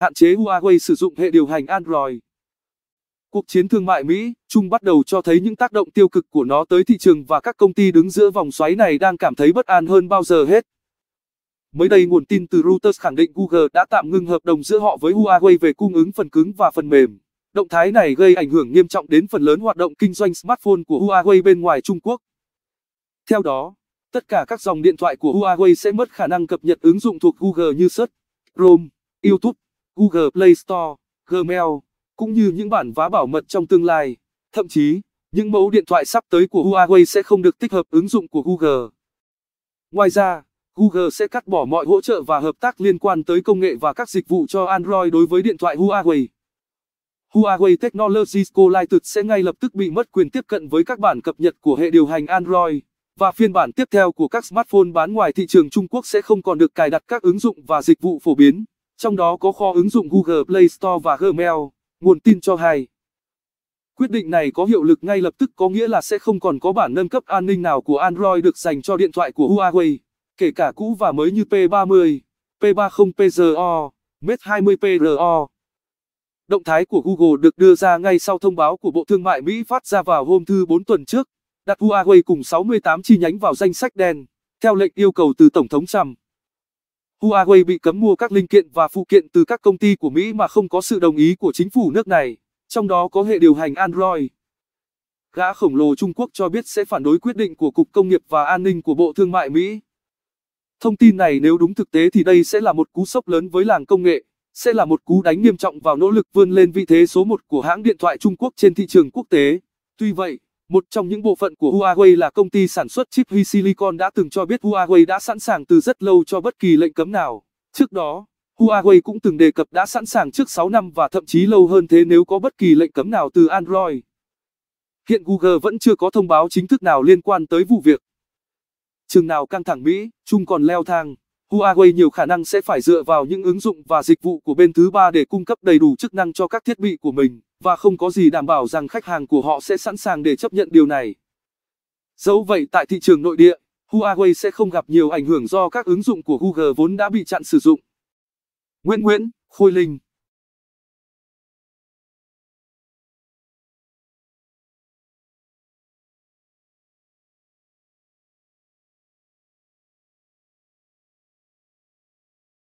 hạn chế Huawei sử dụng hệ điều hành Android. Cuộc chiến thương mại Mỹ, Trung bắt đầu cho thấy những tác động tiêu cực của nó tới thị trường và các công ty đứng giữa vòng xoáy này đang cảm thấy bất an hơn bao giờ hết. Mới đây nguồn tin từ Reuters khẳng định Google đã tạm ngừng hợp đồng giữa họ với Huawei về cung ứng phần cứng và phần mềm. Động thái này gây ảnh hưởng nghiêm trọng đến phần lớn hoạt động kinh doanh smartphone của Huawei bên ngoài Trung Quốc. Theo đó, tất cả các dòng điện thoại của Huawei sẽ mất khả năng cập nhật ứng dụng thuộc Google như Search, Chrome, YouTube. Google Play Store, Gmail, cũng như những bản vá bảo mật trong tương lai. Thậm chí, những mẫu điện thoại sắp tới của Huawei sẽ không được tích hợp ứng dụng của Google. Ngoài ra, Google sẽ cắt bỏ mọi hỗ trợ và hợp tác liên quan tới công nghệ và các dịch vụ cho Android đối với điện thoại Huawei. Huawei Technologies Collider sẽ ngay lập tức bị mất quyền tiếp cận với các bản cập nhật của hệ điều hành Android, và phiên bản tiếp theo của các smartphone bán ngoài thị trường Trung Quốc sẽ không còn được cài đặt các ứng dụng và dịch vụ phổ biến trong đó có kho ứng dụng Google Play Store và Gmail, nguồn tin cho hay. Quyết định này có hiệu lực ngay lập tức có nghĩa là sẽ không còn có bản nâng cấp an ninh nào của Android được dành cho điện thoại của Huawei, kể cả cũ và mới như P30, P30PRO, Mate 20PRO. Động thái của Google được đưa ra ngay sau thông báo của Bộ Thương mại Mỹ phát ra vào hôm thứ 4 tuần trước, đặt Huawei cùng 68 chi nhánh vào danh sách đen, theo lệnh yêu cầu từ Tổng thống Trump. Huawei bị cấm mua các linh kiện và phụ kiện từ các công ty của Mỹ mà không có sự đồng ý của chính phủ nước này, trong đó có hệ điều hành Android. Gã khổng lồ Trung Quốc cho biết sẽ phản đối quyết định của Cục Công nghiệp và An ninh của Bộ Thương mại Mỹ. Thông tin này nếu đúng thực tế thì đây sẽ là một cú sốc lớn với làng công nghệ, sẽ là một cú đánh nghiêm trọng vào nỗ lực vươn lên vị thế số một của hãng điện thoại Trung Quốc trên thị trường quốc tế. Tuy vậy, một trong những bộ phận của Huawei là công ty sản xuất chip Huy Silicon đã từng cho biết Huawei đã sẵn sàng từ rất lâu cho bất kỳ lệnh cấm nào. Trước đó, Huawei cũng từng đề cập đã sẵn sàng trước 6 năm và thậm chí lâu hơn thế nếu có bất kỳ lệnh cấm nào từ Android. Hiện Google vẫn chưa có thông báo chính thức nào liên quan tới vụ việc. Chừng nào căng thẳng Mỹ, Trung còn leo thang. Huawei nhiều khả năng sẽ phải dựa vào những ứng dụng và dịch vụ của bên thứ ba để cung cấp đầy đủ chức năng cho các thiết bị của mình, và không có gì đảm bảo rằng khách hàng của họ sẽ sẵn sàng để chấp nhận điều này. Dẫu vậy tại thị trường nội địa, Huawei sẽ không gặp nhiều ảnh hưởng do các ứng dụng của Google vốn đã bị chặn sử dụng. Nguyễn Nguyễn, Khôi Linh